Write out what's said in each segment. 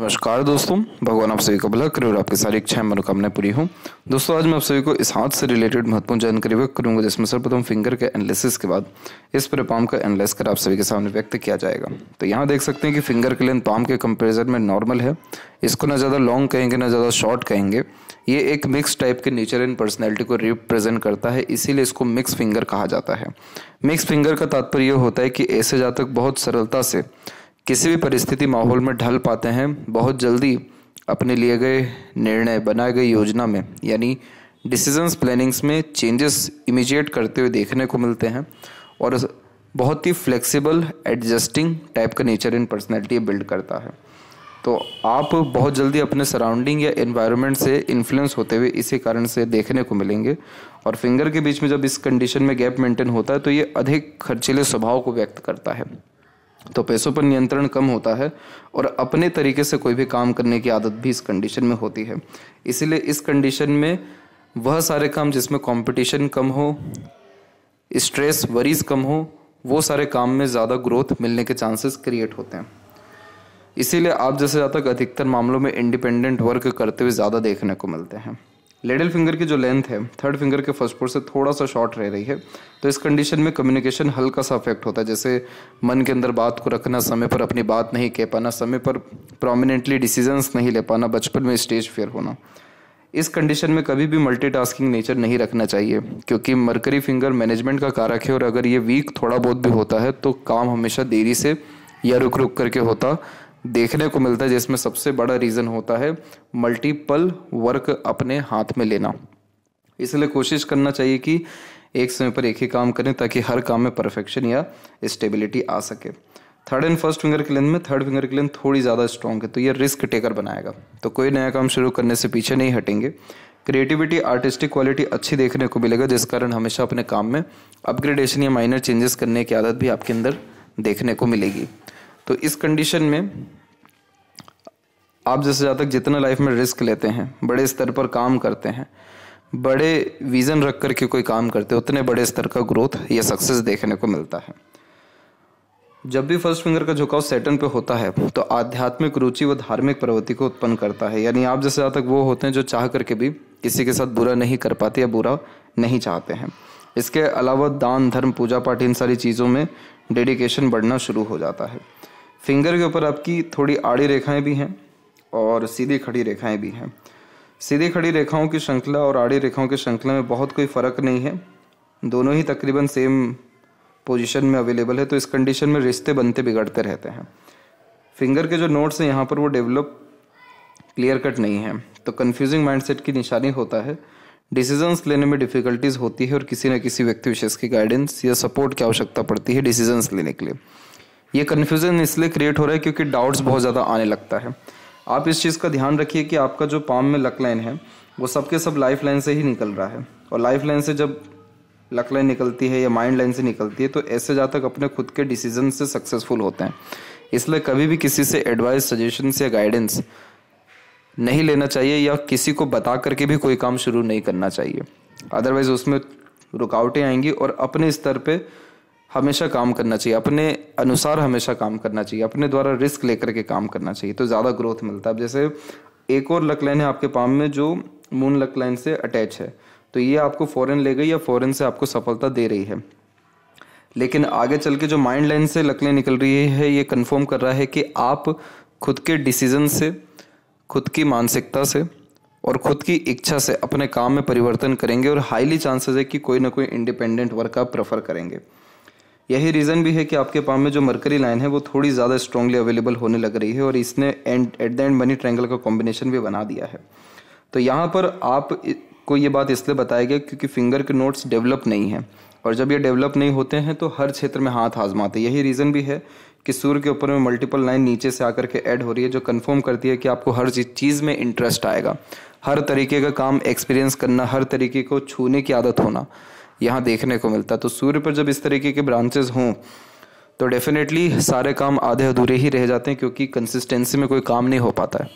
नमस्कार दोस्तों भगवान आप सभी का भला करे और आपकी सारी इच्छाएं मनोकामनाएं पूरी हूँ दोस्तों आज मैं आप सभी को इस हाथ से रिलेटेड महत्वपूर्ण जानकारी व्यक्त करूंगा जिसमें सर्वप्रथम फिंगर के एनालिसिस के बाद इस पर पाम का एनालिस कर आप सभी के सामने व्यक्त किया जाएगा तो यहाँ देख सकते हैं कि फिंगर के लेंथ पाम के कंपेरिजन में नॉर्मल है इसको ना ज़्यादा लॉन्ग कहेंगे ना ज़्यादा शॉर्ट कहेंगे ये एक मिक्स टाइप के नेचर एंड पर्सनैलिटी को रिप्रेजेंट करता है इसीलिए इसको मिक्स फिंगर कहा जाता है मिक्स फिंगर का तात्पर्य होता है कि ऐसे जातक बहुत सरलता से किसी भी परिस्थिति माहौल में ढल पाते हैं बहुत जल्दी अपने लिए गए निर्णय बनाए गए योजना में यानी डिसीजंस प्लानिंग्स में चेंजेस इमिजिएट करते हुए देखने को मिलते हैं और बहुत ही फ्लेक्सिबल एडजस्टिंग टाइप का नेचर इन पर्सनैलिटी बिल्ड करता है तो आप बहुत जल्दी अपने सराउंडिंग या इन्वायरमेंट से इन्फ्लुएंस होते हुए इसी कारण से देखने को मिलेंगे और फिंगर के बीच में जब इस कंडीशन में गैप मेंटेन होता है तो ये अधिक खर्चीले स्वभाव को व्यक्त करता है तो पैसों पर नियंत्रण कम होता है और अपने तरीके से कोई भी काम करने की आदत भी इस कंडीशन में होती है इसीलिए इस कंडीशन में वह सारे काम जिसमें कंपटीशन कम हो स्ट्रेस वरीज कम हो वो सारे काम में ज़्यादा ग्रोथ मिलने के चांसेस क्रिएट होते हैं इसीलिए आप जैसे ज़्यादा अधिकतर मामलों में इंडिपेंडेंट वर्क करते हुए ज़्यादा देखने को मिलते हैं लिडिल फिंगर की जो लेंथ है थर्ड फिंगर के फर्स्ट फोर से थोड़ा सा शॉर्ट रह रही है तो इस कंडीशन में कम्युनिकेशन हल्का सा अफेक्ट होता है जैसे मन के अंदर बात को रखना समय पर अपनी बात नहीं कह पाना समय पर प्रोमिनेंटली डिसीजंस नहीं ले पाना बचपन में स्टेज फेयर होना इस कंडीशन में कभी भी मल्टीटास्किंग नेचर नहीं रखना चाहिए क्योंकि मरकरी फिंगर मैनेजमेंट का कारक है और अगर ये वीक थोड़ा बहुत भी होता है तो काम हमेशा देरी से या रुक रुक करके होता देखने को मिलता है जिसमें सबसे बड़ा रीज़न होता है मल्टीपल वर्क अपने हाथ में लेना इसलिए कोशिश करना चाहिए कि एक समय पर एक ही काम करें ताकि हर काम में परफेक्शन या स्टेबिलिटी आ सके थर्ड एंड फर्स्ट फिंगर की लेंथ में थर्ड फिंगर की लेंथ थोड़ी ज़्यादा स्ट्रॉन्ग है तो ये रिस्क टेकर बनाएगा तो कोई नया काम शुरू करने से पीछे नहीं हटेंगे क्रिएटिविटी आर्टिस्टिक क्वालिटी अच्छी देखने को मिलेगा जिस कारण हमेशा अपने काम में अपग्रेडेशन या माइनर चेंजेस करने की आदत भी आपके अंदर देखने को मिलेगी तो इस कंडीशन में आप जैसे तक जितना लाइफ में रिस्क लेते हैं बड़े स्तर पर काम करते हैं बड़े विज़न रख कर के कोई काम करते हैं उतने बड़े स्तर का ग्रोथ या सक्सेस देखने को मिलता है जब भी फर्स्ट फिंगर का झुकाव सेटन पे होता है तो आध्यात्मिक रुचि व धार्मिक प्रवृत्ति को उत्पन्न करता है यानी आप जैसे तक वो होते हैं जो चाह करके भी किसी के साथ बुरा नहीं कर पाते या बुरा नहीं चाहते हैं इसके अलावा दान धर्म पूजा पाठ इन सारी चीज़ों में डेडिकेशन बढ़ना शुरू हो जाता है फिंगर के ऊपर आपकी थोड़ी आड़ी रेखाएं भी हैं और सीधी खड़ी रेखाएं भी हैं सीधी खड़ी रेखाओं की श्रृंखला और आड़ी रेखाओं की श्रृंखला में बहुत कोई फ़र्क नहीं है दोनों ही तकरीबन सेम पोजीशन में अवेलेबल है तो इस कंडीशन में रिश्ते बनते बिगड़ते रहते हैं फिंगर के जो नोट्स हैं यहाँ पर वो डेवलप क्लियर कट नहीं है तो कन्फ्यूजिंग माइंडसेट की निशानी होता है डिसीजंस लेने में डिफ़िकल्टीज़ होती है और किसी न किसी व्यक्ति विशेष की गाइडेंस या सपोर्ट की आवश्यकता पड़ती है डिसीजंस लेने के लिए ये कन्फ्यूज़न इसलिए क्रिएट हो रहा है क्योंकि डाउट्स बहुत ज़्यादा आने लगता है आप इस चीज़ का ध्यान रखिए कि आपका जो पाम में लक लाइन है वो सबके सब लाइफ लाइन से ही निकल रहा है और लाइफ लाइन से जब लक लाइन निकलती है या माइंड लाइन से निकलती है तो ऐसे जातक अपने खुद के डिसीजन से सक्सेसफुल होते हैं इसलिए कभी भी किसी से एडवाइस सजेशन या गाइडेंस नहीं लेना चाहिए या किसी को बता करके भी कोई काम शुरू नहीं करना चाहिए अदरवाइज़ उसमें रुकावटें आएंगी और अपने स्तर पर हमेशा काम करना चाहिए अपने अनुसार हमेशा काम करना चाहिए अपने द्वारा रिस्क लेकर के काम करना चाहिए तो ज़्यादा ग्रोथ मिलता है अब जैसे एक और लक लाइन है आपके पाम में जो मून लक लाइन से अटैच है तो ये आपको फॉरेन ले गई या फॉरेन से आपको सफलता दे रही है लेकिन आगे चल के जो माइंड लाइन से लकलें निकल रही है ये कन्फर्म कर रहा है कि आप खुद के डिसीजन से खुद की मानसिकता से और खुद की इच्छा से अपने काम में परिवर्तन करेंगे और हाईली चांसेस है कि कोई ना कोई इंडिपेंडेंट वर्क आप प्रेफर करेंगे यही रीज़न भी है कि आपके पाम में जो मरकरी लाइन है वो थोड़ी ज़्यादा स्ट्रॉन्गली अवेलेबल होने लग रही है और इसने end at the end money triangle का कॉम्बिनेशन भी बना दिया है तो यहाँ पर आप को ये बात इसलिए बताया गया क्योंकि फिंगर के नोट्स डेवलप नहीं हैं और जब ये डेवलप नहीं होते हैं तो हर क्षेत्र में हाथ आजमाते यही रीज़न भी है कि सूर्य के ऊपर में मल्टीपल लाइन नीचे से आकर के ऐड हो रही है जो कंफर्म करती है कि आपको हर चीज़ में इंटरेस्ट आएगा हर तरीके का काम एक्सपीरियंस करना हर तरीके को छूने की आदत होना यहाँ देखने को मिलता तो सूर्य पर जब इस तरीके के ब्रांचेज हों तो डेफिनेटली सारे काम आधे अधूरे ही रह जाते हैं क्योंकि कंसिस्टेंसी में कोई काम नहीं हो पाता है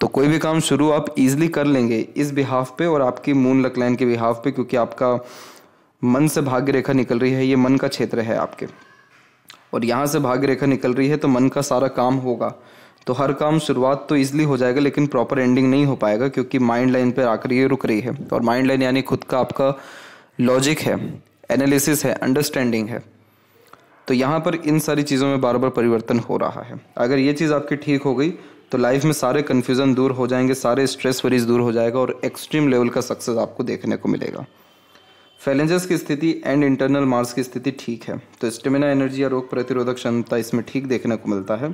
तो कोई भी काम शुरू आप इजीली कर लेंगे इस बिहाफ पे और आपकी मून लकलैन के बिहाफ पे क्योंकि आपका मन से भाग्य रेखा निकल रही है ये मन का क्षेत्र है आपके और यहाँ से भाग्य रेखा निकल रही है तो मन का सारा काम होगा तो हर काम शुरुआत तो ईजिली हो जाएगा लेकिन प्रॉपर एंडिंग नहीं हो पाएगा क्योंकि माइंड लाइन पर आकर ये रुक रही है और माइंड लाइन यानी खुद का आपका लॉजिक है एनालिसिस है अंडरस्टैंडिंग है तो यहाँ पर इन सारी चीज़ों में बार बार परिवर्तन हो रहा है अगर ये चीज़ आपकी ठीक हो गई तो लाइफ में सारे कन्फ्यूज़न दूर हो जाएंगे सारे स्ट्रेस वरीज दूर हो जाएगा और एक्सट्रीम लेवल का सक्सेस आपको देखने को मिलेगा फैलेंजेस की स्थिति एंड इंटरनल मार्स की स्थिति ठीक है तो स्टेमिना एनर्जी या रोग प्रतिरोधक क्षमता इसमें ठीक देखने को मिलता है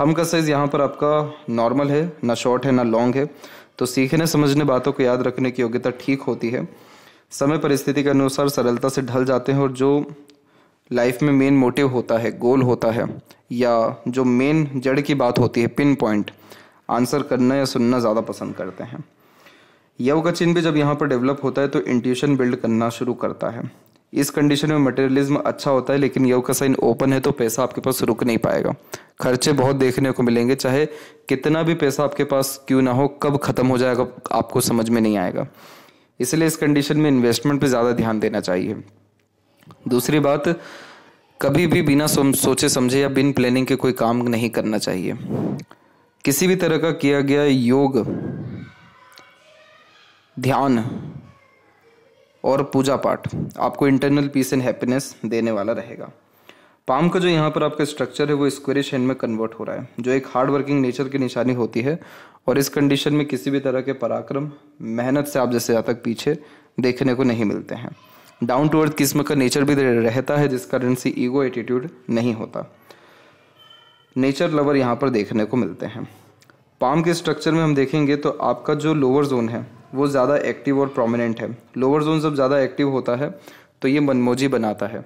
थम का साइज़ यहाँ पर आपका नॉर्मल है ना शॉर्ट है ना लॉन्ग है तो सीखने समझने बातों को याद रखने की योग्यता ठीक होती है समय परिस्थिति के अनुसार सरलता से ढल जाते हैं और जो लाइफ में मेन मोटिव होता है गोल होता है या जो मेन जड़ की बात होती है पिन पॉइंट आंसर करना या सुनना ज़्यादा पसंद करते हैं यव का चिन्ह भी जब यहाँ पर डेवलप होता है तो इंट्यूशन बिल्ड करना शुरू करता है इस कंडीशन में मटेरियलिज्म अच्छा होता है लेकिन यव का साइन ओपन है तो पैसा आपके पास रुक नहीं पाएगा खर्चे बहुत देखने को मिलेंगे चाहे कितना भी पैसा आपके पास क्यों ना हो कब ख़त्म हो जाएगा आपको समझ में नहीं आएगा इसलिए इस कंडीशन में इन्वेस्टमेंट पे ज़्यादा ध्यान देना चाहिए दूसरी बात कभी भी बिना सोचे समझे या बिन प्लानिंग के कोई काम नहीं करना चाहिए किसी भी तरह का किया गया योग ध्यान और पूजा पाठ आपको इंटरनल पीस एंड हैप्पीनेस देने वाला रहेगा पाम का जो यहाँ पर आपका स्ट्रक्चर है वो स्क्वेरिश हैंड में कन्वर्ट हो रहा है जो एक हार्ड वर्किंग नेचर की निशानी होती है और इस कंडीशन में किसी भी तरह के पराक्रम मेहनत से आप जैसे यहाँ तक पीछे देखने को नहीं मिलते हैं डाउन टू अर्थ किस्म का नेचर भी रहता है जिस कारण से ईगो एटीट्यूड नहीं होता नेचर लवर यहाँ पर देखने को मिलते हैं पाम के स्ट्रक्चर में हम देखेंगे तो आपका जो लोअर जोन है वो ज़्यादा एक्टिव और प्रोमिनेंट है लोअर जोन जब ज़्यादा एक्टिव होता है तो ये मनमोजी बनाता है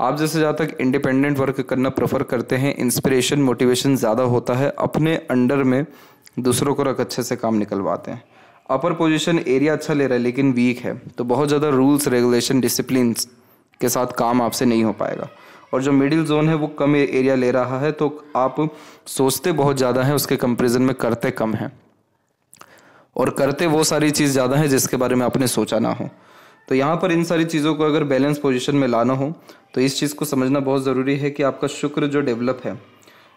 आप जैसे जहाँ तक इंडिपेंडेंट वर्क करना प्रेफर करते हैं इंस्पिरेशन मोटिवेशन ज़्यादा होता है अपने अंडर में दूसरों को रख अच्छे से काम निकलवाते हैं अपर पोजीशन एरिया अच्छा ले रहा है लेकिन वीक है तो बहुत ज़्यादा रूल्स रेगुलेशन डिसिप्लिन के साथ काम आपसे नहीं हो पाएगा और जो मिडिल जोन है वो कम एरिया ले रहा है तो आप सोचते बहुत ज़्यादा हैं उसके कंपेरिजन में करते कम हैं और करते वो सारी चीज़ ज़्यादा है जिसके बारे में आपने सोचा ना हो तो यहाँ पर इन सारी चीज़ों को अगर बैलेंस पोजिशन में लाना हो तो इस चीज़ को समझना बहुत ज़रूरी है कि आपका शुक्र जो डेवलप है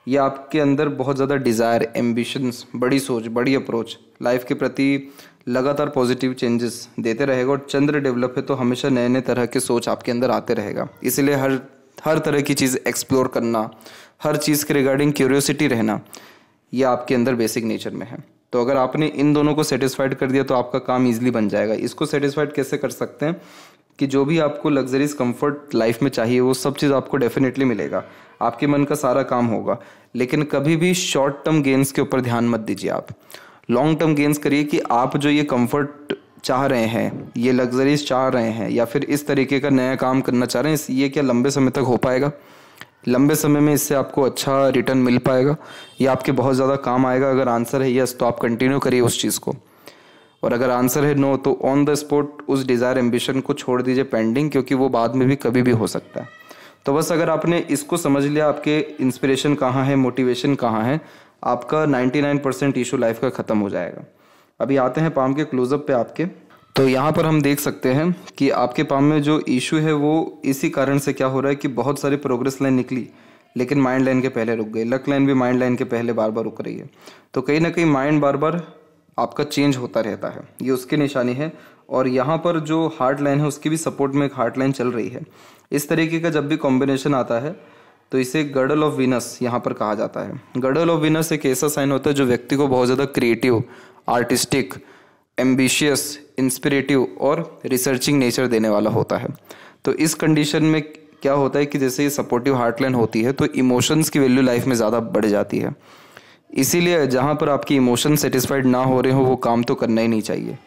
ये आपके अंदर बहुत ज़्यादा डिज़ायर एम्बिशंस बड़ी सोच बड़ी अप्रोच लाइफ के प्रति लगातार पॉजिटिव चेंजेस देते रहेगा और चंद्र डेवलप है तो हमेशा नए नए तरह के सोच आपके अंदर आते रहेगा इसलिए हर हर तरह की चीज़ एक्सप्लोर करना हर चीज़ के रिगार्डिंग क्यूरियोसिटी रहना ये आपके अंदर बेसिक नेचर में है तो अगर आपने इन दोनों को सेटिस्फाइड कर दिया तो आपका काम ईजिली बन जाएगा इसको सेटिस्फाइड कैसे कर सकते हैं कि जो भी आपको लग्जरीज कंफर्ट लाइफ में चाहिए वो सब चीज़ आपको डेफिनेटली मिलेगा आपके मन का सारा काम होगा लेकिन कभी भी शॉर्ट टर्म गेम्स के ऊपर ध्यान मत दीजिए आप लॉन्ग टर्म गेम्स करिए कि आप जो ये कंफर्ट चाह रहे हैं ये लग्जरीज चाह रहे हैं या फिर इस तरीके का नया काम करना चाह रहे हैं ये क्या लंबे समय तक हो पाएगा लंबे समय में इससे आपको अच्छा रिटर्न मिल पाएगा ये आपके बहुत ज़्यादा काम आएगा अगर आंसर है यस तो आप कंटिन्यू करिए उस चीज़ को और अगर आंसर है नो तो ऑन द स्पॉट उस डिज़ायर एम्बिशन को छोड़ दीजिए पेंडिंग क्योंकि वो बाद में भी कभी भी हो सकता है तो बस अगर आपने इसको समझ लिया आपके इंस्पिरेशन कहाँ है मोटिवेशन कहाँ है आपका 99 परसेंट इशू लाइफ का ख़त्म हो जाएगा अभी आते हैं पाम के क्लोजअप पे आपके तो यहाँ पर हम देख सकते हैं कि आपके पाम में जो इशू है वो इसी कारण से क्या हो रहा है कि बहुत सारी प्रोग्रेस लाइन निकली लेकिन माइंड लाइन के पहले रुक गई लक लाइन भी माइंड लाइन के पहले बार बार रुक रही है तो कहीं ना कहीं माइंड बार बार आपका चेंज होता रहता है ये उसकी निशानी है और यहाँ पर जो हार्ट लाइन है उसकी भी सपोर्ट में एक हार्ट लाइन चल रही है इस तरीके का जब भी कॉम्बिनेशन आता है तो इसे गर्डल ऑफ विनस यहाँ पर कहा जाता है गर्डल ऑफ विनस एक ऐसा साइन होता है जो व्यक्ति को बहुत ज़्यादा क्रिएटिव आर्टिस्टिक एम्बिशियस इंस्पिरेटिव और रिसर्चिंग नेचर देने वाला होता है तो इस कंडीशन में क्या होता है कि जैसे ये सपोर्टिव हार्टलाइन होती है तो इमोशंस की वैल्यू लाइफ में ज़्यादा बढ़ जाती है इसीलिए जहाँ पर आपकी इमोशन सेटिस्फाइड ना हो रहे हो वो काम तो करना ही नहीं चाहिए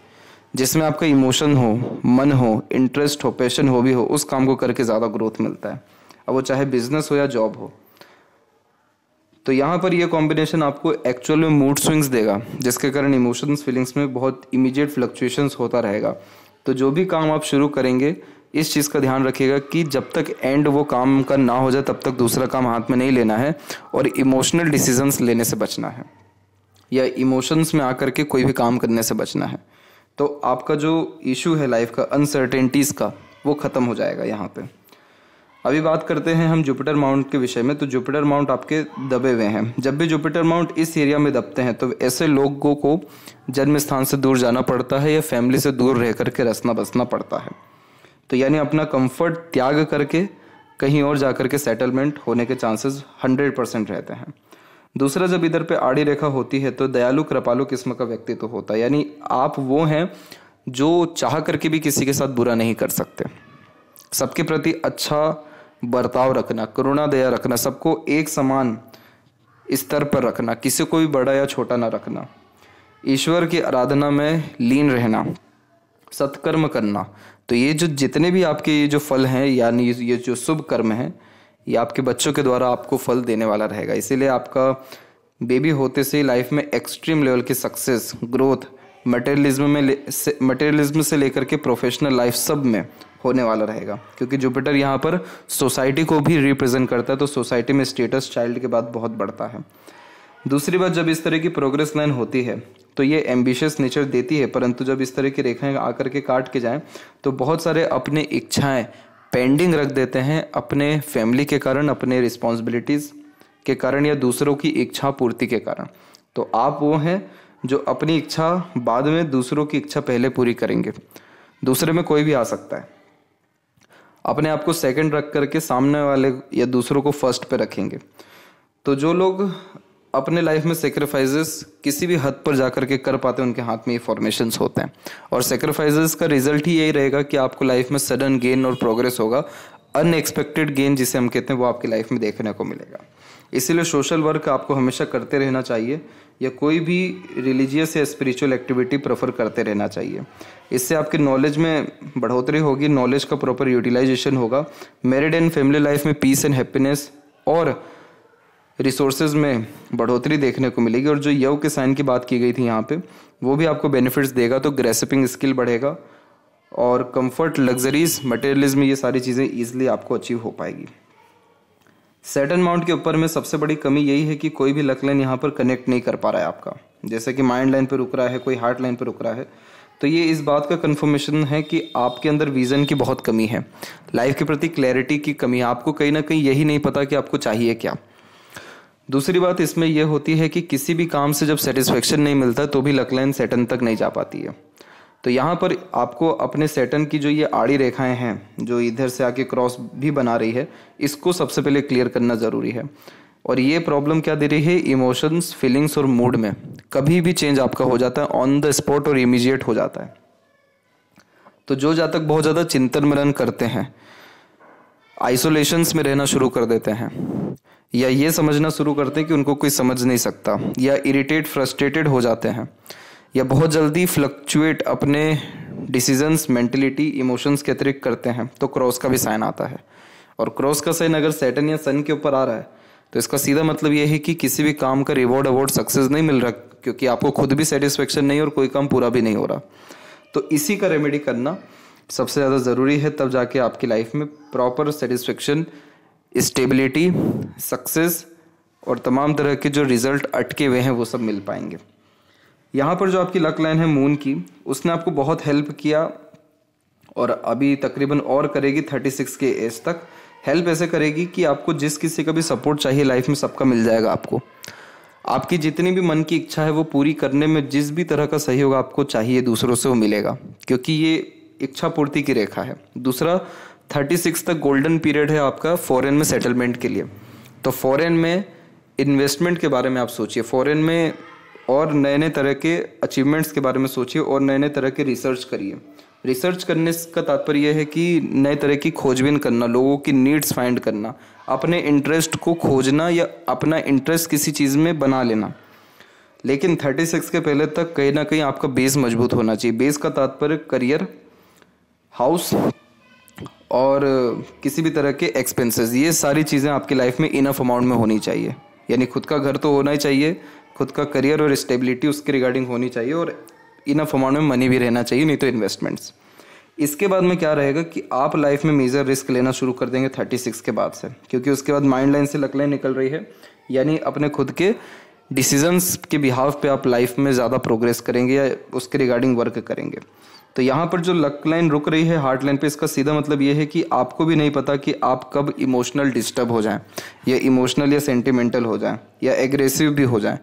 जिसमें आपका इमोशन हो मन हो इंटरेस्ट हो पैशन हो भी हो उस काम को करके ज़्यादा ग्रोथ मिलता है अब वो चाहे बिजनेस हो या जॉब हो तो यहाँ पर यह कॉम्बिनेशन आपको एक्चुअल में मूड स्विंग्स देगा जिसके कारण इमोशंस फीलिंग्स में बहुत इमीडिएट फ्लक्चुएशंस होता रहेगा तो जो भी काम आप शुरू करेंगे इस चीज़ का ध्यान रखिएगा कि जब तक एंड वो काम का ना हो जाए तब तक दूसरा काम हाथ में नहीं लेना है और इमोशनल डिसीजंस लेने से बचना है या इमोशंस में आकर के कोई भी काम करने से बचना है तो आपका जो इशू है लाइफ का अनसर्टेनिटीज़ का वो ख़त्म हो जाएगा यहाँ पे अभी बात करते हैं हम जुपिटर माउंट के विषय में तो जुपिटर माउंट आपके दबे हुए हैं जब भी जुपिटर माउंट इस एरिया में दबते हैं तो ऐसे लोगों को जन्म स्थान से दूर जाना पड़ता है या फैमिली से दूर रह करके रसना बसना पड़ता है तो यानी अपना कंफर्ट त्याग करके कहीं और जाकर के सेटलमेंट होने के चांसेस हंड्रेड परसेंट रहते हैं दूसरा जब इधर पे आड़ी रेखा होती है तो दयालु कृपालु किस्म का व्यक्ति तो होता है यानी आप वो हैं जो चाह करके भी किसी के साथ बुरा नहीं कर सकते सबके प्रति अच्छा बर्ताव रखना करुणा दया रखना सबको एक समान स्तर पर रखना किसी को भी बड़ा या छोटा ना रखना ईश्वर की आराधना में लीन रहना सत्कर्म करना तो ये जो जितने भी आपके ये जो फल हैं यानी ये जो शुभ कर्म हैं ये आपके बच्चों के द्वारा आपको फल देने वाला रहेगा इसीलिए आपका बेबी होते से लाइफ में एक्सट्रीम लेवल की सक्सेस ग्रोथ मटेरियलिज्म में मटेरियलिज्म से लेकर के प्रोफेशनल लाइफ सब में होने वाला रहेगा क्योंकि जुपिटर यहाँ पर सोसाइटी को भी रिप्रेजेंट करता है तो सोसाइटी में स्टेटस चाइल्ड के बाद बहुत बढ़ता है दूसरी बात जब इस तरह की प्रोग्रेस लाइन होती है तो ये एम्बिशियस नेचर देती है परंतु जब इस तरह की रेखाएं आकर के काट के जाएं तो बहुत सारे अपने इच्छाएं पेंडिंग रख देते हैं अपने फैमिली के कारण अपने रिस्पॉन्सिबिलिटीज़ के कारण या दूसरों की इच्छा पूर्ति के कारण तो आप वो हैं जो अपनी इच्छा बाद में दूसरों की इच्छा पहले पूरी करेंगे दूसरे में कोई भी आ सकता है अपने आप को सेकंड रख करके सामने वाले या दूसरों को फर्स्ट पे रखेंगे तो जो लोग अपने लाइफ में सेक्रीफाइजेस किसी भी हद पर जाकर के कर पाते हैं उनके हाथ में ये फॉर्मेशंस होते हैं और सेक्रीफाइजेस का रिजल्ट ही यही रहेगा कि आपको लाइफ में सडन गेन और प्रोग्रेस होगा अनएक्सपेक्टेड गेन जिसे हम कहते हैं वो आपकी लाइफ में देखने को मिलेगा इसीलिए सोशल वर्क आपको हमेशा करते रहना चाहिए या कोई भी रिलीजियस या स्पिरिचुअल एक्टिविटी प्रेफर करते रहना चाहिए इससे आपके नॉलेज में बढ़ोतरी होगी नॉलेज का प्रॉपर यूटिलाइजेशन होगा मैरिड एंड फैमिली लाइफ में पीस एंड हैप्पीनेस और रिसोर्सेज में बढ़ोतरी देखने को मिलेगी और जो यव के साइन की बात की गई थी यहाँ पे वो भी आपको बेनिफिट्स देगा तो ग्रेसपिंग स्किल बढ़ेगा और कंफर्ट लग्जरीज मटेरियलिज्म ये सारी चीज़ें ईजिली आपको अचीव हो पाएगी सेटन माउंट के ऊपर में सबसे बड़ी कमी यही है कि कोई भी लक लाइन यहाँ पर कनेक्ट नहीं कर पा रहा है आपका जैसे कि माइंड लाइन पर रुक रहा है कोई हार्ट लाइन पर रुक रहा है तो ये इस बात का कन्फर्मेशन है कि आपके अंदर विज़न की बहुत कमी है लाइफ के प्रति क्लैरिटी की कमी है आपको कहीं ना कहीं यही नहीं पता कि आपको चाहिए क्या दूसरी बात इसमें यह होती है कि किसी भी काम से जब सेटिस्फेक्शन नहीं मिलता तो भी लकलाइन सेटन तक नहीं जा पाती है तो यहाँ पर आपको अपने सेटन की जो ये आड़ी रेखाएं हैं जो इधर से आके क्रॉस भी बना रही है इसको सबसे पहले क्लियर करना ज़रूरी है और ये प्रॉब्लम क्या दे रही है इमोशंस फीलिंग्स और मूड में कभी भी चेंज आपका हो जाता है ऑन द स्पॉट और इमीजिएट हो जाता है तो जो जातक बहुत ज़्यादा चिंतन मरन करते हैं आइसोलेशंस में रहना शुरू कर देते हैं या ये समझना शुरू करते हैं कि उनको कोई समझ नहीं सकता या इरिटेट फ्रस्ट्रेटेड हो जाते हैं या बहुत जल्दी फ्लक्चुएट अपने डिसीजंस मेंटेलिटी इमोशंस के अतिरिक्त करते हैं तो क्रॉस का भी साइन आता है और क्रॉस का साइन अगर सैटन या सन के ऊपर आ रहा है तो इसका सीधा मतलब ये है कि किसी भी काम का रिवॉर्ड अवॉर्ड सक्सेस नहीं मिल रहा क्योंकि आपको खुद भी सेटिस्फेक्शन नहीं और कोई काम पूरा भी नहीं हो रहा तो इसी का रेमेडी करना सबसे ज़्यादा ज़रूरी है तब जाके आपकी लाइफ में प्रॉपर सेटिस्फेक्शन स्टेबिलिटी सक्सेस और तमाम तरह के जो रिज़ल्ट अटके हुए हैं वो सब मिल पाएंगे यहाँ पर जो आपकी लक लाइन है मून की उसने आपको बहुत हेल्प किया और अभी तकरीबन और करेगी थर्टी सिक्स के एज तक हेल्प ऐसे करेगी कि आपको जिस किसी का भी सपोर्ट चाहिए लाइफ में सबका मिल जाएगा आपको आपकी जितनी भी मन की इच्छा है वो पूरी करने में जिस भी तरह का सहयोग आपको चाहिए दूसरों से वो मिलेगा क्योंकि ये इच्छा पूर्ति की रेखा है दूसरा थर्टी सिक्स तक गोल्डन पीरियड है आपका फॉरेन में सेटलमेंट के लिए तो फॉरेन में इन्वेस्टमेंट के बारे में आप सोचिए फॉरेन में और नए नए तरह के अचीवमेंट्स के बारे में सोचिए और नए नए तरह के रिसर्च करिए रिसर्च करने का तात्पर्य यह है कि नए तरह की खोजबीन करना लोगों की नीड्स फाइंड करना अपने इंटरेस्ट को खोजना या अपना इंटरेस्ट किसी चीज़ में बना लेना लेकिन थर्टी सिक्स के पहले तक कहीं ना कहीं आपका बेस मजबूत होना चाहिए बेस का तात्पर्य करियर हाउस और किसी भी तरह के एक्सपेंसेस ये सारी चीज़ें आपकी लाइफ में इनफ अमाउंट में होनी चाहिए यानी खुद का घर तो होना ही चाहिए खुद का करियर और स्टेबिलिटी उसके रिगार्डिंग होनी चाहिए और इनफ अमाउंट में मनी भी रहना चाहिए नहीं तो इन्वेस्टमेंट्स इसके बाद में क्या रहेगा कि आप लाइफ में मेजर रिस्क लेना शुरू कर देंगे थर्टी सिक्स के बाद से क्योंकि उसके बाद माइंड लाइन से लकलाइन निकल रही है यानी अपने खुद के डिसीजंस के बिहाव पे आप लाइफ में ज़्यादा प्रोग्रेस करेंगे या उसके रिगार्डिंग वर्क करेंगे तो यहाँ पर जो लक लाइन रुक रही है हार्ट लाइन पे इसका सीधा मतलब ये है कि आपको भी नहीं पता कि आप कब इमोशनल डिस्टर्ब हो जाएं या इमोशनल या सेंटिमेंटल हो जाएं या एग्रेसिव भी हो जाएं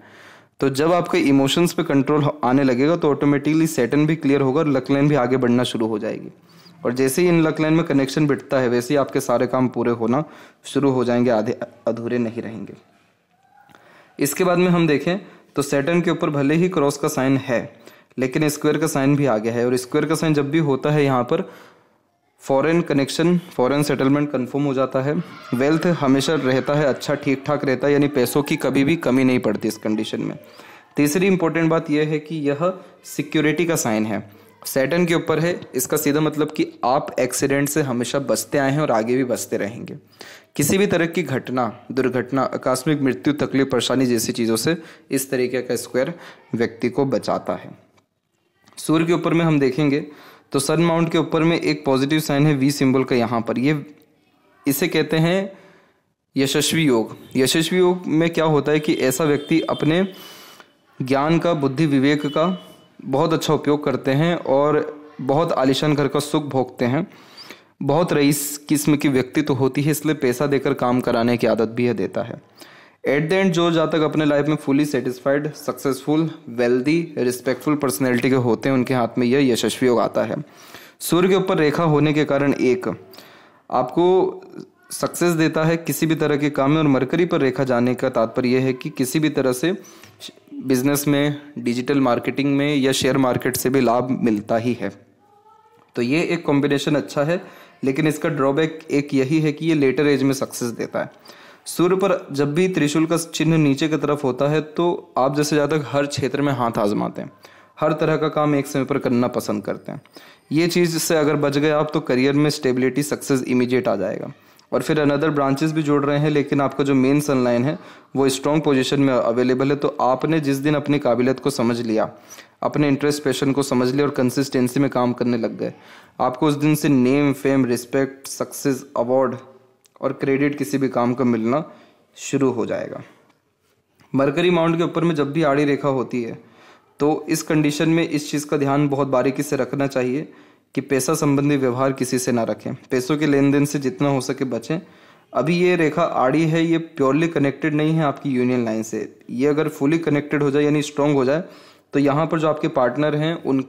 तो जब आपके इमोशंस पे कंट्रोल आने लगेगा तो ऑटोमेटिकली सेटन भी क्लियर होगा और लक भी आगे बढ़ना शुरू हो जाएगी और जैसे ही इन लकलाइन में कनेक्शन बिटता है वैसे ही आपके सारे काम पूरे होना शुरू हो जाएंगे आधे अधूरे नहीं रहेंगे इसके बाद में हम देखें तो सेटन के ऊपर भले ही क्रॉस का साइन है लेकिन स्क्वायर का साइन भी आ गया है और स्क्वायर का साइन जब भी होता है यहाँ पर foreign connection foreign settlement confirm हो जाता है वेल्थ हमेशा रहता है अच्छा ठीक ठाक रहता है यानी पैसों की कभी भी कमी नहीं पड़ती इस कंडीशन में तीसरी इंपॉर्टेंट बात यह है कि यह सिक्योरिटी का साइन है सैटन के ऊपर है इसका सीधा मतलब कि आप एक्सीडेंट से हमेशा बचते आए हैं और आगे भी बचते रहेंगे किसी भी तरह की घटना दुर्घटना आकस्मिक मृत्यु तकलीफ परेशानी जैसी चीज़ों से इस तरीके का स्क्वायर व्यक्ति को बचाता है सूर्य के ऊपर में हम देखेंगे तो सन माउंट के ऊपर में एक पॉजिटिव साइन है वी सिंबल का यहाँ पर ये इसे कहते हैं यशस्वी योग यशस्वी योग में क्या होता है कि ऐसा व्यक्ति अपने ज्ञान का बुद्धि विवेक का बहुत अच्छा उपयोग करते हैं और बहुत आलिशान घर का सुख भोगते हैं बहुत रईस किस्म की व्यक्तित्व तो होती है इसलिए पैसा देकर काम कराने की आदत भी यह देता है एट द एंड जो जहाँ तक अपने लाइफ में fully satisfied successful wealthy respectful personality के होते हैं उनके हाथ में यह यशस्वी योग आता है सूर्य के ऊपर रेखा होने के कारण एक आपको सक्सेस देता है किसी भी तरह के काम में और मरकरी पर रेखा जाने का तात्पर्य यह है कि किसी भी तरह से बिजनेस में डिजिटल मार्केटिंग में या शेयर मार्केट से भी लाभ मिलता ही है तो ये एक कॉम्बिनेशन अच्छा है लेकिन इसका ड्रॉबैक एक यही है कि ये लेटर एज में सक्सेस देता है सूर्य पर जब भी त्रिशूल का चिन्ह नीचे की तरफ होता है तो आप जैसे जातक हर क्षेत्र में हाथ आजमाते हैं हर तरह का काम एक समय पर करना पसंद करते हैं ये चीज़ से अगर बच गए आप तो करियर में स्टेबिलिटी सक्सेस इमीडिएट आ जाएगा और फिर अनदर ब्रांचेस भी जोड़ रहे हैं लेकिन आपका जो मेन सनलाइन है वो स्ट्रॉन्ग पोजिशन में अवेलेबल है तो आपने जिस दिन अपनी काबिलियत को समझ लिया अपने इंटरेस्ट पैशन को समझ लिया और कंसिस्टेंसी में काम करने लग गए आपको उस दिन से name fame respect success award और क्रेडिट किसी भी काम का मिलना शुरू हो जाएगा मरकरी माउंट के ऊपर में जब भी आड़ी रेखा होती है तो इस कंडीशन में इस चीज़ का ध्यान बहुत बारीकी से रखना चाहिए कि पैसा संबंधी व्यवहार किसी से ना रखें पैसों के लेन देन से जितना हो सके बचें अभी ये रेखा आड़ी है ये प्योरली कनेक्टेड नहीं है आपकी यूनियन लाइन से ये अगर फुली कनेक्टेड हो जाए यानी स्ट्रांग हो जाए तो यहाँ पर जो आपके पार्टनर हैं उन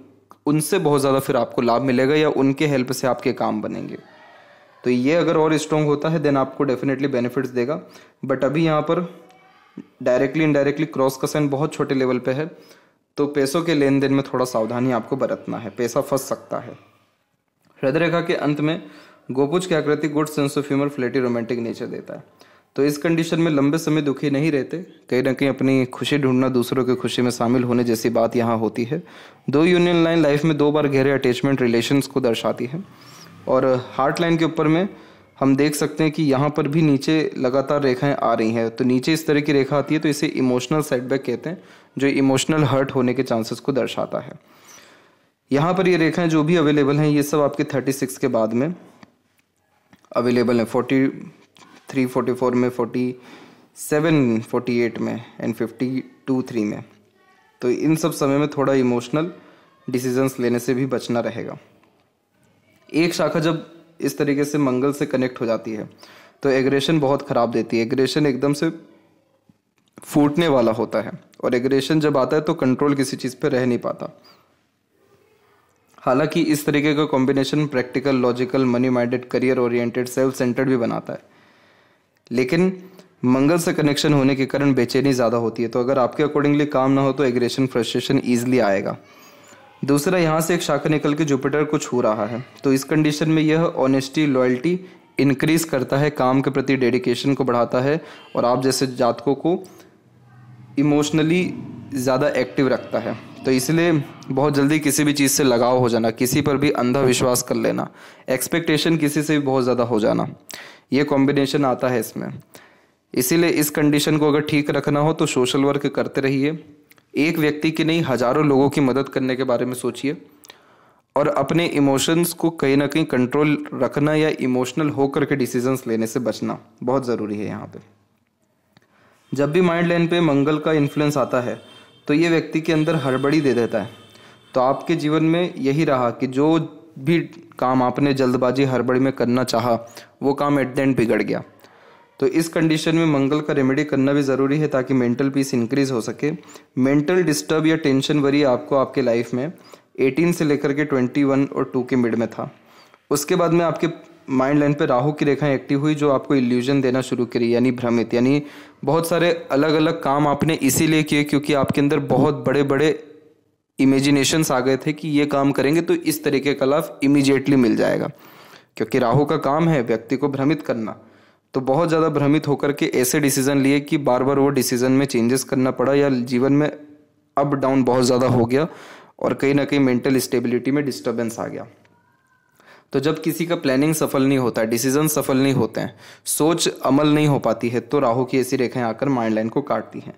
उनसे बहुत ज़्यादा फिर आपको लाभ मिलेगा या उनके हेल्प से आपके काम बनेंगे तो ये अगर और स्ट्रॉन्ग होता है देन आपको डेफिनेटली बेनिफिट्स देगा बट अभी यहाँ पर डायरेक्टली इनडायरेक्टली क्रॉस का साइन बहुत छोटे लेवल पे है तो पैसों के लेन देन में थोड़ा सावधानी आपको बरतना है पैसा फंस सकता है हृदय रेखा के अंत में गोपुज की आकृति गुड सेंस ऑफ ह्यूमर फ्लैटी रोमांटिक नेचर देता है तो इस कंडीशन में लंबे समय दुखी नहीं रहते कहीं ना कहीं अपनी खुशी ढूंढना दूसरों की खुशी में शामिल होने जैसी बात यहाँ होती है दो यूनियन लाइन लाइफ में दो बार गहरे अटैचमेंट रिलेशंस को दर्शाती है और हार्ट लाइन के ऊपर में हम देख सकते हैं कि यहाँ पर भी नीचे लगातार रेखाएं आ रही हैं तो नीचे इस तरह की रेखा आती है तो इसे इमोशनल सेटबैक कहते हैं जो इमोशनल हर्ट होने के चांसेस को दर्शाता है यहाँ पर ये रेखाएं जो भी अवेलेबल हैं ये सब आपके थर्टी सिक्स के बाद में अवेलेबल हैं फोर्टी थ्री फोर्टी फोर में फोर्टी सेवन फोर्टी एट में एंड फिफ्टी टू थ्री में तो इन सब समय में थोड़ा इमोशनल डिसीजंस लेने से भी बचना रहेगा एक शाखा जब इस तरीके से मंगल से कनेक्ट हो जाती है तो एग्रेशन बहुत ख़राब देती है एग्रेशन एकदम से फूटने वाला होता है और एग्रेशन जब आता है तो कंट्रोल किसी चीज़ पर रह नहीं पाता हालांकि इस तरीके का combination practical logical money minded career oriented self centred भी बनाता है लेकिन मंगल से कनेक्शन होने के कारण बेचैनी ज़्यादा होती है तो अगर आपके अकॉर्डिंगली काम ना हो तो एग्रेशन फ्रस्ट्रेशन ईजिली आएगा दूसरा यहाँ से एक शाखा निकल के जुपिटर को छू रहा है तो इस कंडीशन में यह ऑनेस्टी लॉयल्टी इंक्रीज करता है काम के प्रति डेडिकेशन को बढ़ाता है और आप जैसे जातकों को इमोशनली ज़्यादा एक्टिव रखता है तो इसलिए बहुत जल्दी किसी भी चीज़ से लगाव हो जाना किसी पर भी अंधा विश्वास कर लेना एक्सपेक्टेशन किसी से भी बहुत ज़्यादा हो जाना ये कॉम्बिनेशन आता है इसमें इसीलिए इस कंडीशन को अगर ठीक रखना हो तो सोशल वर्क करते रहिए एक व्यक्ति की नहीं हजारों लोगों की मदद करने के बारे में सोचिए और अपने इमोशंस को कहीं ना कहीं कंट्रोल रखना या इमोशनल होकर के डिसीजंस लेने से बचना बहुत ज़रूरी है यहाँ पे जब भी माइंड लाइन पे मंगल का इन्फ्लुएंस आता है तो ये व्यक्ति के अंदर हड़बड़ी दे देता है तो आपके जीवन में यही रहा कि जो भी काम आपने जल्दबाजी हड़बड़ी में करना चाहा वो काम एट द एंड बिगड़ गया तो इस कंडीशन में मंगल का रेमेडी करना भी ज़रूरी है ताकि मेंटल पीस इंक्रीज हो सके मेंटल डिस्टर्ब या टेंशन वरी आपको आपके लाइफ में 18 से लेकर के 21 और 2 के मिड में था उसके बाद में आपके माइंड लाइन पे राहु की रेखाएं एक्टिव हुई जो आपको इल्यूजन देना शुरू करी यानी भ्रमित यानी बहुत सारे अलग अलग काम आपने इसीलिए किए क्योंकि आपके अंदर बहुत बड़े बड़े इमेजिनेशंस आ गए थे कि ये काम करेंगे तो इस तरीके का लाभ इमीजिएटली मिल जाएगा क्योंकि राहु का काम है व्यक्ति को भ्रमित करना तो बहुत ज़्यादा भ्रमित होकर के ऐसे डिसीज़न लिए कि बार बार वो डिसीज़न में चेंजेस करना पड़ा या जीवन में अप डाउन बहुत ज़्यादा हो गया और कहीं ना कहीं मेंटल स्टेबिलिटी में डिस्टर्बेंस आ गया तो जब किसी का प्लानिंग सफल नहीं होता डिसीजन सफल नहीं होते हैं सोच अमल नहीं हो पाती है तो राहु की ऐसी रेखाएं आकर माइंड लाइन को काटती हैं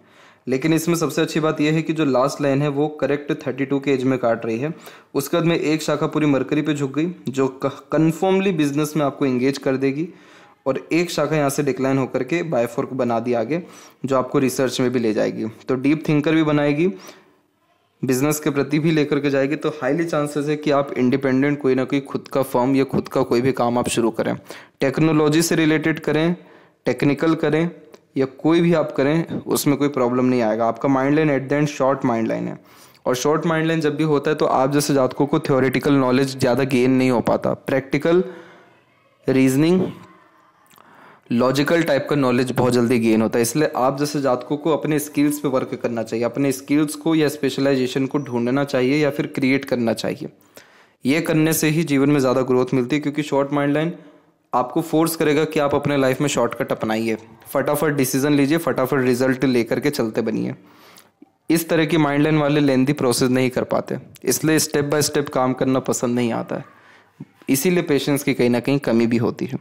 लेकिन इसमें सबसे अच्छी बात यह है कि जो लास्ट लाइन है वो करेक्ट थर्टी टू के एज में काट रही है उसके बाद में एक शाखा पूरी मरकरी पे झुक गई जो कन्फर्मली बिजनेस में आपको एंगेज कर देगी और एक शाखा यहाँ से डिक्लाइन होकर के बायफोर्क बना दी आगे जो आपको रिसर्च में भी ले जाएगी तो डीप थिंकर भी बनाएगी बिजनेस के प्रति भी लेकर के जाएगी तो हाईली चांसेस है कि आप इंडिपेंडेंट कोई ना कोई खुद का फर्म या खुद का कोई भी काम आप शुरू करें टेक्नोलॉजी से रिलेटेड करें टेक्निकल करें या कोई भी आप करें उसमें कोई प्रॉब्लम नहीं आएगा आपका mind line at the end short mind line है और शॉर्ट माइंड लाइन जब भी होता है तो आप जैसे जातकों को थ्योरेटिकल नॉलेज ज़्यादा गेन नहीं हो पाता प्रैक्टिकल रीजनिंग लॉजिकल टाइप का नॉलेज बहुत जल्दी गेन होता है इसलिए आप जैसे जातकों को अपने स्किल्स पे वर्क करना चाहिए अपने स्किल्स को या स्पेशलाइजेशन को ढूंढना चाहिए या फिर क्रिएट करना चाहिए ये करने से ही जीवन में ज़्यादा ग्रोथ मिलती है क्योंकि शॉर्ट माइंड लाइन आपको फोर्स करेगा कि आप अपने लाइफ में शॉर्टकट अपनाइए फटाफट डिसीजन लीजिए फटाफट रिजल्ट लेकर के चलते बनिए इस तरह की माइंड लाइन वाले लेंदी प्रोसेस नहीं कर पाते इसलिए स्टेप बाय स्टेप काम करना पसंद नहीं आता है इसीलिए पेशेंस की कहीं ना कहीं कमी भी होती है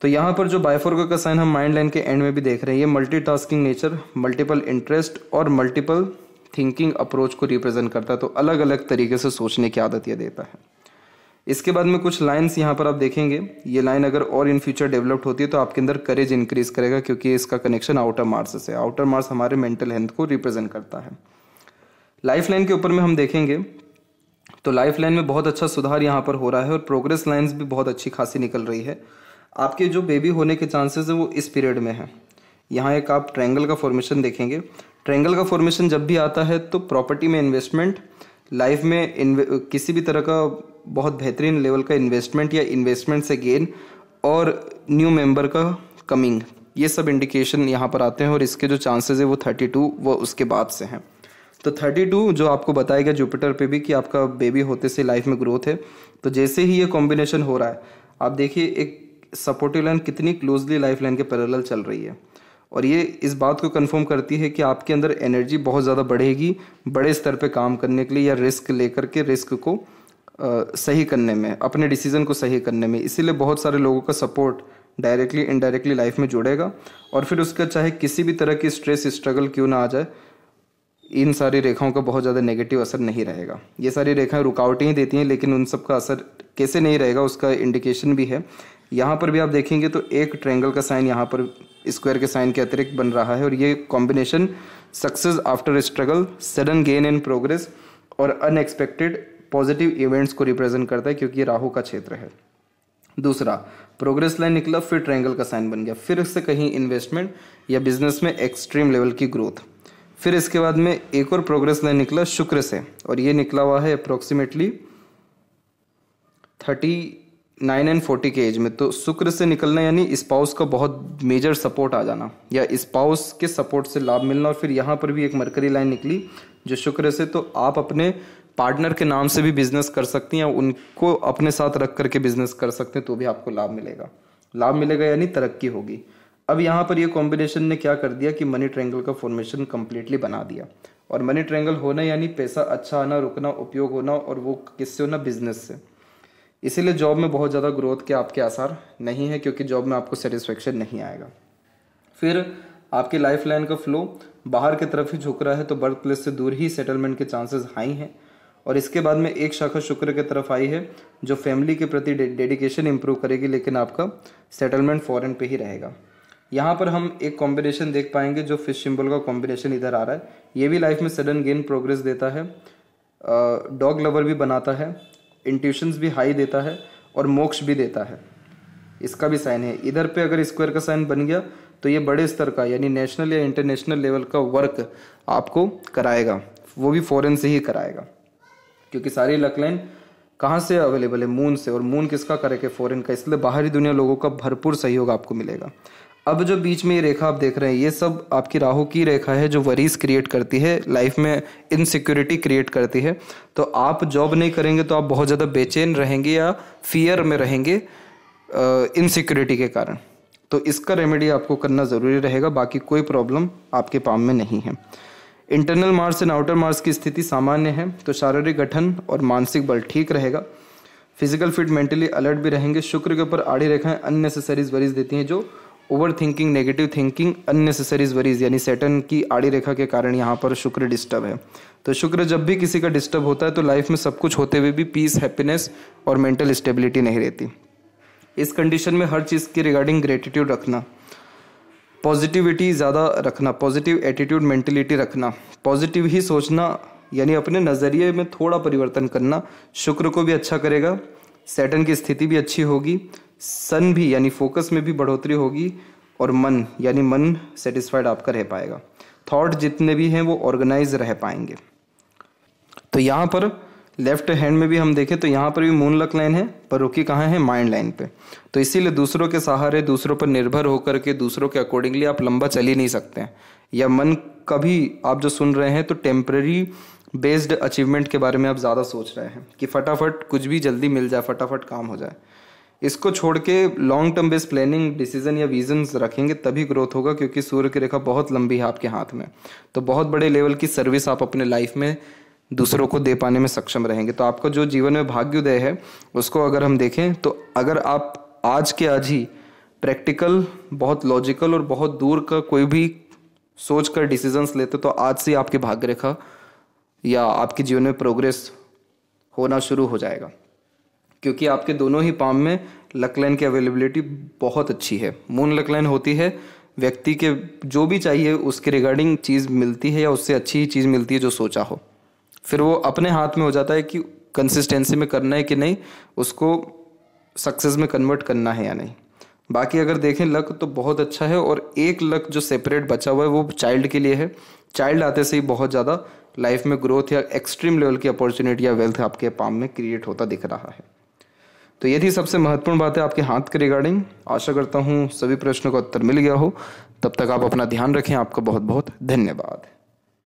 तो यहाँ पर जो बायफोर्को का साइन हम माइंड लाइन के एंड में भी देख रहे हैं ये मल्टीटास्किंग नेचर मल्टीपल इंटरेस्ट और मल्टीपल थिंकिंग अप्रोच को रिप्रेजेंट करता है तो अलग अलग तरीके से सोचने की आदत यह देता है इसके बाद में कुछ लाइन्स यहाँ पर आप देखेंगे ये लाइन अगर और इन फ्यूचर डेवलप्ड होती है तो आपके अंदर करेज इंक्रीज करेगा क्योंकि इसका कनेक्शन आउटर मार्स से आउटर मार्स हमारे मेंटल हेल्थ को रिप्रेजेंट करता है लाइफ लाइन के ऊपर में हम देखेंगे तो लाइफ लाइन में बहुत अच्छा सुधार यहाँ पर हो रहा है और प्रोग्रेस लाइन्स भी बहुत अच्छी खासी निकल रही है आपके जो बेबी होने के चांसेस है वो इस पीरियड में है यहाँ एक आप ट्रैंगल का फॉर्मेशन देखेंगे ट्रैंगल का फॉर्मेशन जब भी आता है तो प्रॉपर्टी में इन्वेस्टमेंट लाइफ में किसी भी तरह का बहुत बेहतरीन लेवल का इन्वेस्टमेंट या इन्वेस्टमेंट से गेन और न्यू मेंबर का कमिंग ये सब इंडिकेशन यहाँ पर आते हैं और इसके जो चांसेस है वो थर्टी टू वो उसके बाद से हैं तो थर्टी टू जो आपको बताया गया जुपिटर पे भी कि आपका बेबी होते से लाइफ में ग्रोथ है तो जैसे ही ये कॉम्बिनेशन हो रहा है आप देखिए एक सपोर्टिव लाइन कितनी क्लोजली लाइफ लाइन के पैरेलल चल रही है और ये इस बात को कंफर्म करती है कि आपके अंदर एनर्जी बहुत ज़्यादा बढ़ेगी बड़े स्तर पे काम करने के लिए या रिस्क लेकर के रिस्क को आ, सही करने में अपने डिसीजन को सही करने में इसीलिए बहुत सारे लोगों का सपोर्ट डायरेक्टली इनडायरेक्टली लाइफ में जुड़ेगा और फिर उसका चाहे किसी भी तरह की स्ट्रेस स्ट्रगल क्यों ना आ जाए इन सारी रेखाओं का बहुत ज़्यादा नेगेटिव असर नहीं रहेगा ये सारी रेखाएं रुकावटें ही देती हैं लेकिन उन सब का असर कैसे नहीं रहेगा उसका इंडिकेशन भी है यहाँ पर भी आप देखेंगे तो एक ट्रेंगल का साइन यहाँ पर स्क्वायर के साइन के अतिरिक्त बन रहा है और ये combination success after struggle sudden gain in progress और अनएक्सपेक्टेड पॉजिटिव इवेंट्स को रिप्रेजेंट करता है क्योंकि ये राहु का क्षेत्र है दूसरा प्रोग्रेस लाइन निकला फिर ट्रैंगल का साइन बन गया फिर से कहीं इन्वेस्टमेंट या बिजनेस में एक्सट्रीम लेवल की ग्रोथ फिर इसके बाद में एक और प्रोग्रेस लाइन निकला शुक्र से और ये निकला हुआ है approximately thirty nine and forty के एज में तो शुक्र से निकलना यानी स्पाउस का बहुत मेजर सपोर्ट आ जाना या स्पाउस के सपोर्ट से लाभ मिलना और फिर यहाँ पर भी एक मरकरी लाइन निकली जो शुक्र से तो आप अपने पार्टनर के नाम से भी बिजनेस कर सकती हैं उनको अपने साथ रख करके बिजनेस कर सकते हैं तो भी आपको लाभ मिलेगा लाभ मिलेगा यानी तरक्की होगी अब यहाँ पर ये कॉम्बिनेशन ने क्या कर दिया कि मनी ट्रैंगल का फॉर्मेशन कम्प्लीटली बना दिया और मनी ट्रैंगल होना यानी पैसा अच्छा आना रुकना उपयोग होना और वो किससे होना बिजनेस से इसीलिए जॉब में बहुत ज़्यादा ग्रोथ के आपके आसार नहीं है क्योंकि जॉब में आपको सेटिस्फेक्शन नहीं आएगा फिर आपकी लाइफ लाइन का फ्लो बाहर की तरफ ही झुक रहा है तो बर्थ प्लेस से दूर ही सेटलमेंट के चांसेस हाई हैं और इसके बाद में एक शाखा शुक्र की तरफ आई है जो फैमिली के प्रति डेडिकेशन इम्प्रूव करेगी लेकिन आपका सेटलमेंट फॉरेन पे ही रहेगा यहाँ पर हम एक कॉम्बिनेशन देख पाएंगे जो फिश सिंबल का कॉम्बिनेशन इधर आ रहा है ये भी लाइफ में सडन गेन प्रोग्रेस देता है डॉग लवर भी बनाता है इंट्यूशंस भी हाई देता है और मोक्ष भी देता है इसका भी साइन है इधर पे अगर स्क्वायर का साइन बन गया तो ये बड़े स्तर का यानी नेशनल या इंटरनेशनल लेवल का वर्क आपको कराएगा वो भी फॉरेन से ही कराएगा क्योंकि सारी लकलाइन कहाँ से अवेलेबल है मून से और मून किसका करेगा फॉरेन का इसलिए बाहरी दुनिया लोगों का भरपूर सहयोग आपको मिलेगा अब जो बीच में ये रेखा आप देख रहे हैं ये सब आपकी राहु की रेखा है जो वरीज क्रिएट करती है लाइफ में इनसिक्योरिटी क्रिएट करती है तो आप जॉब नहीं करेंगे तो आप बहुत ज़्यादा बेचैन रहेंगे या फियर में रहेंगे इनसिक्योरिटी के कारण तो इसका रेमेडी आपको करना ज़रूरी रहेगा बाकी कोई प्रॉब्लम आपके पाम में नहीं है internal Mars and outer Mars की स्थिति सामान्य है तो शारीरिक गठन और मानसिक बल ठीक रहेगा फिजिकल फिट मेंटली अलर्ट भी रहेंगे शुक्र के ऊपर आड़ी रेखाएं अननेसेसरीज वरीज देती हैं जो over thinking negative thinking unnecessary worries यानी सेटन की आड़ी रेखा के कारण यहाँ पर शुक्र डिस्टर्ब है तो शुक्र जब भी किसी का डिस्टर्ब होता है तो लाइफ में सब कुछ होते हुए भी पीस हैप्पीनेस और मेंटल स्टेबिलिटी नहीं रहती इस कंडीशन में हर चीज़ की रिगार्डिंग ग्रेटिट्यूड रखना पॉजिटिविटी ज़्यादा रखना पॉजिटिव एटीट्यूड मेंटिलिटी रखना पॉजिटिव ही सोचना यानी अपने नज़रिए में थोड़ा परिवर्तन करना शुक्र को भी अच्छा करेगा सैटन की स्थिति भी अच्छी होगी सन भी यानी फोकस में भी बढ़ोतरी होगी और मन यानी मन सेटिस्फाइड आपका रह पाएगा थॉट जितने भी हैं वो ऑर्गेनाइज रह पाएंगे तो यहाँ पर लेफ्ट हैंड में भी हम देखें तो यहाँ पर भी मून लक लाइन है पर रुकी कहाँ है माइंड लाइन पे तो इसीलिए दूसरों के सहारे दूसरों पर निर्भर होकर के दूसरों के अकॉर्डिंगली आप लंबा चल ही नहीं सकते हैं या मन कभी आप जो सुन रहे हैं तो टेम्प्रेरी बेस्ड अचीवमेंट के बारे में आप ज़्यादा सोच रहे हैं कि फटाफट कुछ भी जल्दी मिल जाए फटाफट काम हो जाए इसको छोड़ के long term based planning decision या विजन्स रखेंगे तभी ग्रोथ होगा क्योंकि सूर्य की रेखा बहुत लंबी है आपके हाथ में तो बहुत बड़े लेवल की सर्विस आप अपने लाइफ में दूसरों को दे पाने में सक्षम रहेंगे तो आपका जो जीवन में भाग्योदय है उसको अगर हम देखें तो अगर आप आज के आज ही प्रैक्टिकल बहुत लॉजिकल और बहुत दूर का कोई भी सोच कर डिसीजंस लेते तो आज से आपकी भाग्य रेखा या आपके जीवन में प्रोग्रेस होना शुरू हो जाएगा क्योंकि आपके दोनों ही पाम में लकलैन की अवेलेबिलिटी बहुत अच्छी है मून लकलैन होती है व्यक्ति के जो भी चाहिए उसके रिगार्डिंग चीज़ मिलती है या उससे अच्छी ही चीज़ मिलती है जो सोचा हो फिर वो अपने हाथ में हो जाता है कि कंसिस्टेंसी में करना है कि नहीं उसको सक्सेस में कन्वर्ट करना है या नहीं बाकी अगर देखें लक तो बहुत अच्छा है और एक लक जो सेपरेट बचा हुआ है वो चाइल्ड के लिए है चाइल्ड आते से ही बहुत ज़्यादा लाइफ में ग्रोथ या एक्सट्रीम लेवल की अपॉर्चुनिटी या वेल्थ आपके पाम में क्रिएट होता दिख रहा है तो ये थी सबसे महत्वपूर्ण बातें आपके हाथ के रिगार्डिंग आशा करता हूँ सभी प्रश्नों का उत्तर मिल गया हो तब तक आप अपना ध्यान रखें आपका बहुत बहुत धन्यवाद